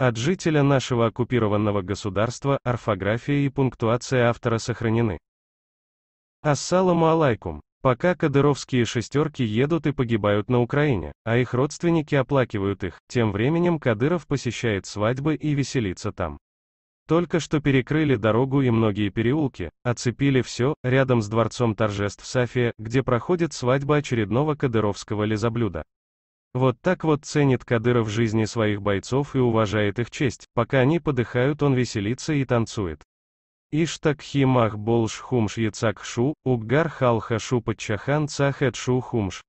От жителя нашего оккупированного государства орфография и пунктуация автора сохранены. Ассаламу алайкум. Пока кадыровские шестерки едут и погибают на Украине, а их родственники оплакивают их, тем временем Кадыров посещает свадьбы и веселится там. Только что перекрыли дорогу и многие переулки, оцепили все, рядом с дворцом торжеств Сафия, где проходит свадьба очередного кадыровского лизоблюда. Вот так вот ценит Кадыров жизни своих бойцов и уважает их честь, пока они подыхают он веселится и танцует. Иштак химах болш хумш яцак шу, угар халха шу подчахан цахет шу хумш.